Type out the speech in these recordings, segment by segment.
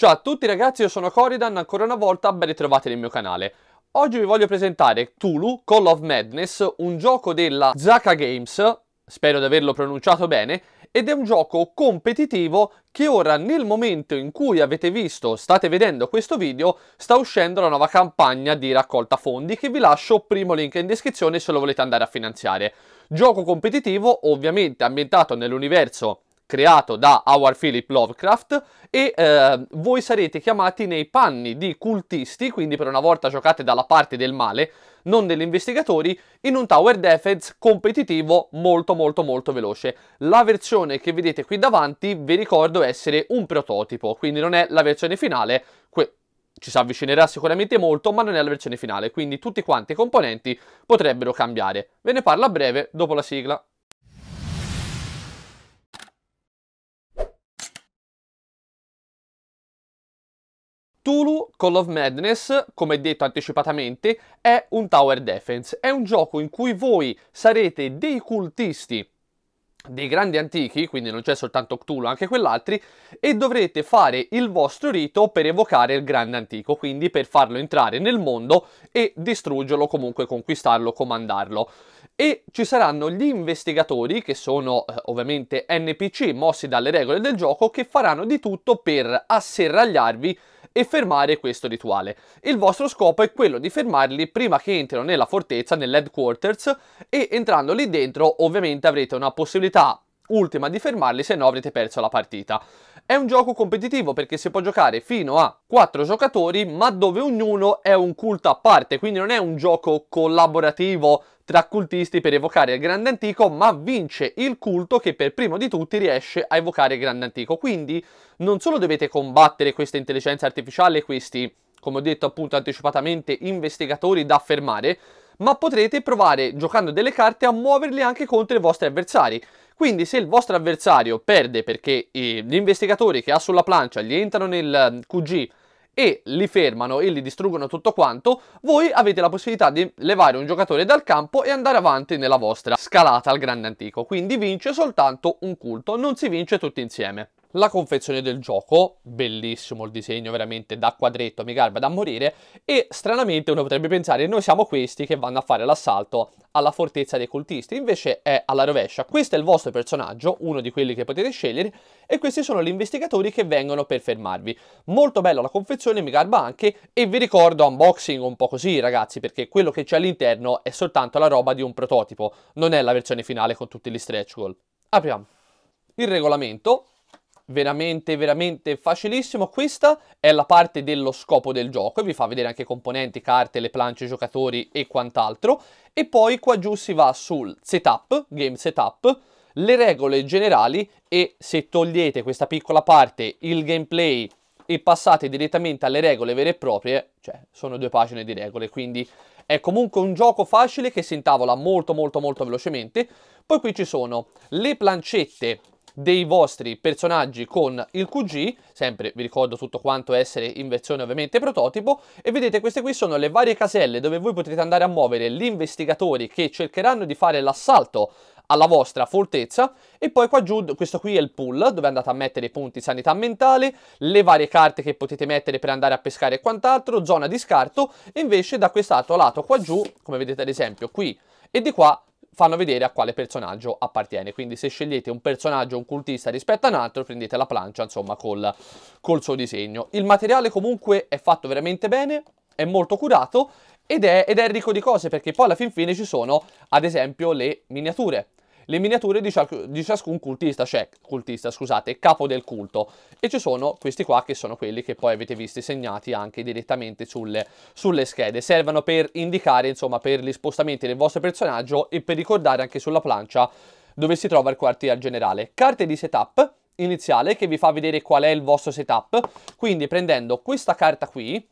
Ciao a tutti ragazzi, io sono Coridan, ancora una volta ben ritrovati nel mio canale. Oggi vi voglio presentare Tulu Call of Madness, un gioco della Zaka Games, spero di averlo pronunciato bene, ed è un gioco competitivo che ora nel momento in cui avete visto, state vedendo questo video, sta uscendo la nuova campagna di raccolta fondi che vi lascio primo link in descrizione se lo volete andare a finanziare. Gioco competitivo, ovviamente ambientato nell'universo creato da Howard Philip Lovecraft e eh, voi sarete chiamati nei panni di cultisti, quindi per una volta giocate dalla parte del male, non degli investigatori, in un tower defense competitivo molto molto molto veloce. La versione che vedete qui davanti vi ricordo essere un prototipo, quindi non è la versione finale, ci si avvicinerà sicuramente molto, ma non è la versione finale, quindi tutti quanti i componenti potrebbero cambiare. Ve ne parlo a breve dopo la sigla. Cthulhu Call of Madness, come detto anticipatamente, è un tower defense. È un gioco in cui voi sarete dei cultisti dei grandi antichi, quindi non c'è soltanto Cthulhu, anche quell'altri, e dovrete fare il vostro rito per evocare il grande antico, quindi per farlo entrare nel mondo e distruggerlo, comunque conquistarlo, comandarlo. E ci saranno gli investigatori, che sono eh, ovviamente NPC mossi dalle regole del gioco, che faranno di tutto per asserragliarvi e fermare questo rituale. Il vostro scopo è quello di fermarli prima che entrino nella fortezza, nell'headquarters, e entrando lì dentro ovviamente avrete una possibilità ultima di fermarli, se no avrete perso la partita. È un gioco competitivo perché si può giocare fino a 4 giocatori, ma dove ognuno è un culto a parte, quindi non è un gioco collaborativo tra cultisti per evocare il grande antico, ma vince il culto che per primo di tutti riesce a evocare il grande antico. Quindi non solo dovete combattere questa intelligenza artificiale, questi, come ho detto appunto anticipatamente, investigatori da fermare, ma potrete provare giocando delle carte a muoverle anche contro i vostri avversari. Quindi se il vostro avversario perde perché eh, gli investigatori che ha sulla plancia gli entrano nel mm, QG e li fermano e li distruggono tutto quanto, voi avete la possibilità di levare un giocatore dal campo e andare avanti nella vostra scalata al grande antico. Quindi vince soltanto un culto, non si vince tutti insieme la confezione del gioco, bellissimo il disegno veramente da quadretto, mi garba da morire, e stranamente uno potrebbe pensare noi siamo questi che vanno a fare l'assalto alla fortezza dei cultisti, invece è alla rovescia, questo è il vostro personaggio, uno di quelli che potete scegliere, e questi sono gli investigatori che vengono per fermarvi. Molto bella la confezione, mi garba anche, e vi ricordo unboxing un po' così ragazzi, perché quello che c'è all'interno è soltanto la roba di un prototipo, non è la versione finale con tutti gli stretch goal. Apriamo. Il regolamento, veramente veramente facilissimo. Questa è la parte dello scopo del gioco e vi fa vedere anche componenti, carte, le planche, giocatori e quant'altro. E poi qua giù si va sul setup, game setup, le regole generali e se togliete questa piccola parte, il gameplay e passate direttamente alle regole vere e proprie, cioè sono due pagine di regole, quindi è comunque un gioco facile che si intavola molto molto molto velocemente. Poi qui ci sono le plancette dei vostri personaggi con il QG, sempre vi ricordo tutto quanto essere in versione ovviamente prototipo, e vedete queste qui sono le varie caselle dove voi potrete andare a muovere gli investigatori che cercheranno di fare l'assalto alla vostra fortezza e poi qua giù questo qui è il pool dove andate a mettere i punti sanità mentale le varie carte che potete mettere per andare a pescare e quant'altro zona di scarto e invece da quest'altro lato qua giù come vedete ad esempio qui e di qua fanno vedere a quale personaggio appartiene. Quindi se scegliete un personaggio, un cultista rispetto a un altro, prendete la plancia, insomma, col, col suo disegno. Il materiale comunque è fatto veramente bene, è molto curato ed è, ed è ricco di cose perché poi alla fin fine ci sono, ad esempio, le miniature le miniature di, ciasc di ciascun cultista, cioè cultista, scusate, capo del culto. E ci sono questi qua che sono quelli che poi avete visto segnati anche direttamente sulle, sulle schede. Servono per indicare, insomma, per gli spostamenti del vostro personaggio e per ricordare anche sulla plancia dove si trova il quartier generale. Carte di setup iniziale che vi fa vedere qual è il vostro setup. Quindi prendendo questa carta qui,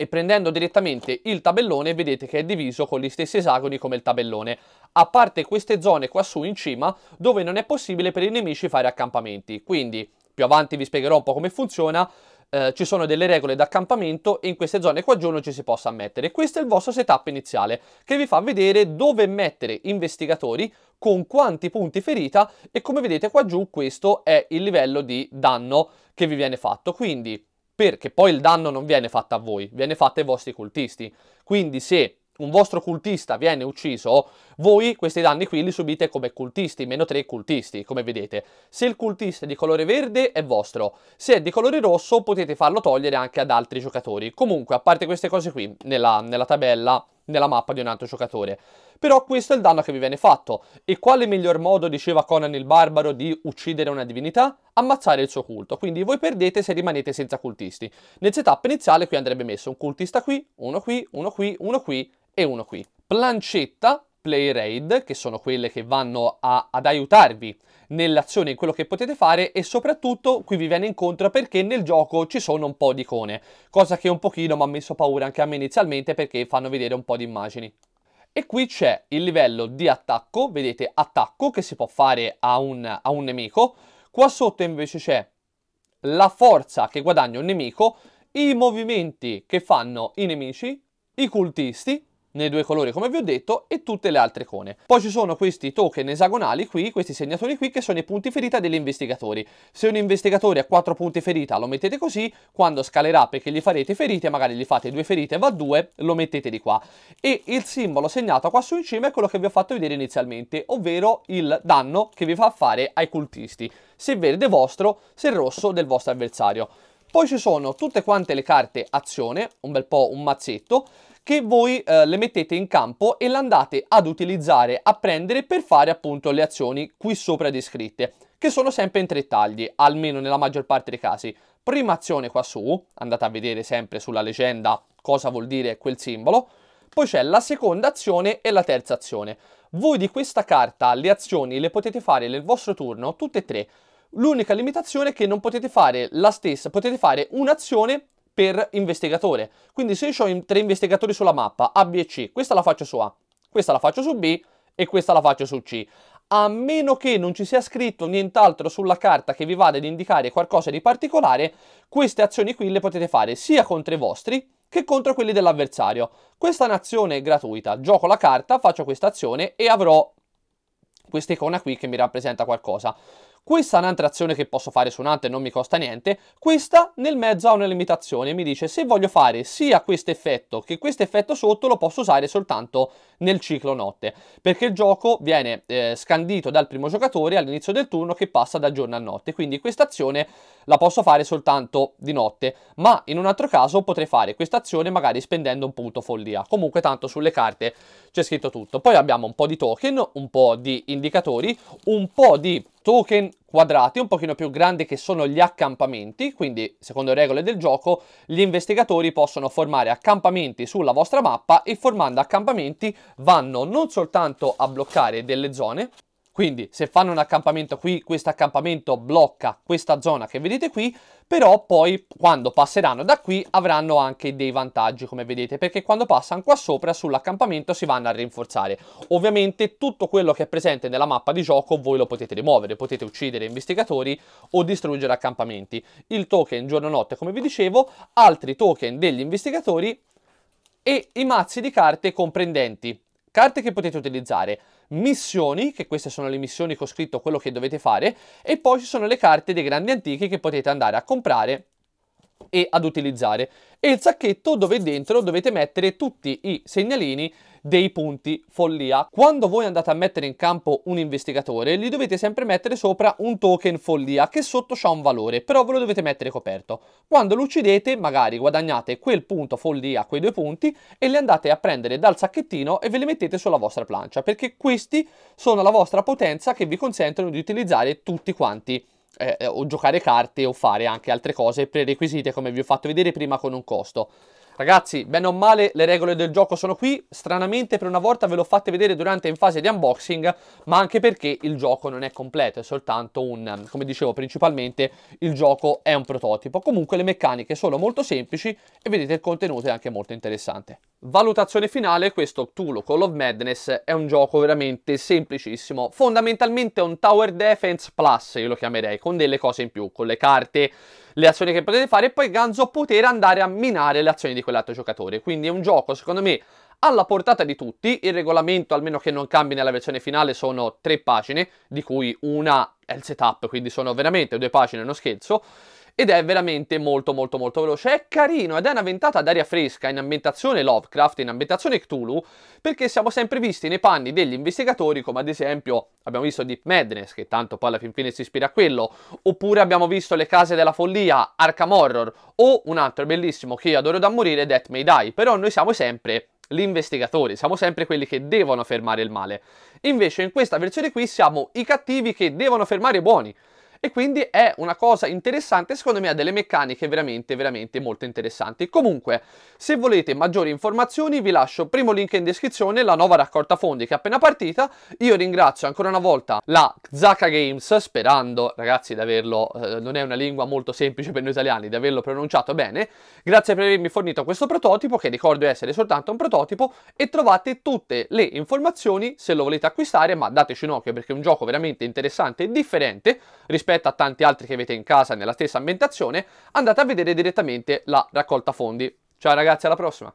e prendendo direttamente il tabellone vedete che è diviso con gli stessi esagoni come il tabellone a parte queste zone qua su in cima dove non è possibile per i nemici fare accampamenti. Quindi più avanti vi spiegherò un po' come funziona, eh, ci sono delle regole d'accampamento e in queste zone qua giù non ci si possa mettere. Questo è il vostro setup iniziale che vi fa vedere dove mettere investigatori, con quanti punti ferita e come vedete qua giù questo è il livello di danno che vi viene fatto. Quindi perché poi il danno non viene fatto a voi, viene fatto ai vostri cultisti. Quindi se un vostro cultista viene ucciso, voi questi danni qui li subite come cultisti, meno 3 cultisti, come vedete. Se il cultista è di colore verde è vostro, se è di colore rosso potete farlo togliere anche ad altri giocatori. Comunque, a parte queste cose qui, nella, nella tabella nella mappa di un altro giocatore. Però questo è il danno che vi viene fatto. E quale miglior modo, diceva Conan il Barbaro, di uccidere una divinità? Ammazzare il suo culto. Quindi voi perdete se rimanete senza cultisti. Nel setup iniziale qui andrebbe messo un cultista qui, uno qui, uno qui, uno qui e uno qui. Plancetta, play raid, che sono quelle che vanno a, ad aiutarvi nell'azione, in quello che potete fare e soprattutto qui vi viene incontro perché nel gioco ci sono un po' di icone, cosa che un pochino mi ha messo paura anche a me inizialmente perché fanno vedere un po' di immagini. E qui c'è il livello di attacco, vedete attacco che si può fare a un, a un nemico, qua sotto invece c'è la forza che guadagna un nemico, i movimenti che fanno i nemici, i cultisti nei due colori come vi ho detto e tutte le altre icone. Poi ci sono questi token esagonali qui, questi segnatori qui che sono i punti ferita degli investigatori. Se un investigatore ha 4 punti ferita lo mettete così, quando scalerà perché gli farete ferite, magari gli fate due ferite va a 2, lo mettete di qua. E il simbolo segnato qua su in cima è quello che vi ho fatto vedere inizialmente, ovvero il danno che vi fa fare ai cultisti. Se verde vostro, se rosso del vostro avversario. Poi ci sono tutte quante le carte azione, un bel po' un mazzetto, che voi eh, le mettete in campo e le andate ad utilizzare, a prendere per fare appunto le azioni qui sopra descritte, che sono sempre in tre tagli, almeno nella maggior parte dei casi. Prima azione qua su, andate a vedere sempre sulla leggenda cosa vuol dire quel simbolo, poi c'è la seconda azione e la terza azione. Voi di questa carta le azioni le potete fare nel vostro turno tutte e tre, L'unica limitazione è che non potete fare la stessa, potete fare un'azione per investigatore. Quindi se io ho tre investigatori sulla mappa, A, B e C, questa la faccio su A, questa la faccio su B e questa la faccio su C. A meno che non ci sia scritto nient'altro sulla carta che vi vada ad indicare qualcosa di particolare, queste azioni qui le potete fare sia contro i vostri che contro quelli dell'avversario. Questa è un'azione gratuita, gioco la carta, faccio questa azione e avrò questa icona qui che mi rappresenta qualcosa. Questa è un'altra azione che posso fare su un'altra e non mi costa niente. Questa nel mezzo ha una limitazione, mi dice se voglio fare sia questo effetto che questo effetto sotto lo posso usare soltanto nel ciclo notte, perché il gioco viene eh, scandito dal primo giocatore all'inizio del turno che passa da giorno a notte, quindi questa azione la posso fare soltanto di notte, ma in un altro caso potrei fare questa azione magari spendendo un punto follia. Comunque tanto sulle carte c'è scritto tutto. Poi abbiamo un po' di token, un po' di indicatori, un po' di token quadrati un pochino più grandi che sono gli accampamenti, quindi secondo le regole del gioco gli investigatori possono formare accampamenti sulla vostra mappa e formando accampamenti vanno non soltanto a bloccare delle zone, quindi se fanno un accampamento qui, questo accampamento blocca questa zona che vedete qui, però poi quando passeranno da qui avranno anche dei vantaggi come vedete, perché quando passano qua sopra sull'accampamento si vanno a rinforzare. Ovviamente tutto quello che è presente nella mappa di gioco voi lo potete rimuovere, potete uccidere investigatori o distruggere accampamenti. Il token giorno-notte come vi dicevo, altri token degli investigatori e i mazzi di carte comprendenti Carte che potete utilizzare, missioni, che queste sono le missioni che ho scritto quello che dovete fare, e poi ci sono le carte dei grandi antichi che potete andare a comprare e ad utilizzare. E il sacchetto dove dentro dovete mettere tutti i segnalini dei punti follia. Quando voi andate a mettere in campo un investigatore, li dovete sempre mettere sopra un token follia che sotto c'ha un valore, però ve lo dovete mettere coperto. Quando lo uccidete, magari guadagnate quel punto follia, quei due punti, e li andate a prendere dal sacchettino e ve li mettete sulla vostra plancia, perché questi sono la vostra potenza che vi consentono di utilizzare tutti quanti eh, eh o giocare carte o fare anche altre cose prerequisite come vi ho fatto vedere prima con un costo. Ragazzi, bene o male, le regole del gioco sono qui. Stranamente, per una volta ve l'ho fatte vedere durante in fase di unboxing, ma anche perché il gioco non è completo, è soltanto un, come dicevo, principalmente il gioco è un prototipo. Comunque le meccaniche sono molto semplici e vedete il contenuto è anche molto interessante. Valutazione finale, questo Cthulhu Call of Madness è un gioco veramente semplicissimo, fondamentalmente è un Tower Defense Plus, io lo chiamerei, con delle cose in più, con le carte, le azioni che potete fare e poi Ganzo poter andare a minare le azioni di quell'altro giocatore, quindi è un gioco secondo me alla portata di tutti, il regolamento almeno che non cambi nella versione finale sono tre pagine, di cui una è il setup, quindi sono veramente due pagine, non scherzo, ed è veramente molto molto molto veloce. È carino ed è una ventata d'aria fresca in ambientazione Lovecraft, in ambientazione Cthulhu, perché siamo sempre visti nei panni degli investigatori, come ad esempio abbiamo visto Deep Madness, che tanto poi alla fin fine si ispira a quello, oppure abbiamo visto Le Case della Follia, Arkham Horror, o un altro bellissimo che io adoro da morire, Death May Die, però noi siamo sempre gli investigatori, siamo sempre quelli che devono fermare il male. Invece in questa versione qui siamo i cattivi che devono fermare i buoni e quindi è una cosa interessante, secondo me ha delle meccaniche veramente veramente molto interessanti. Comunque, se volete maggiori informazioni vi lascio primo link in descrizione, la nuova raccolta fondi che è appena partita, io ringrazio ancora una volta la Zaka Games, sperando ragazzi di averlo, eh, non è una lingua molto semplice per noi italiani, di averlo pronunciato bene, grazie per avermi fornito questo prototipo che ricordo essere soltanto un prototipo e trovate tutte le informazioni se lo volete acquistare, ma dateci un occhio perché è un gioco veramente interessante e differente rispetto rispetto a tanti altri che avete in casa nella stessa ambientazione, andate a vedere direttamente la raccolta fondi. Ciao ragazzi, alla prossima!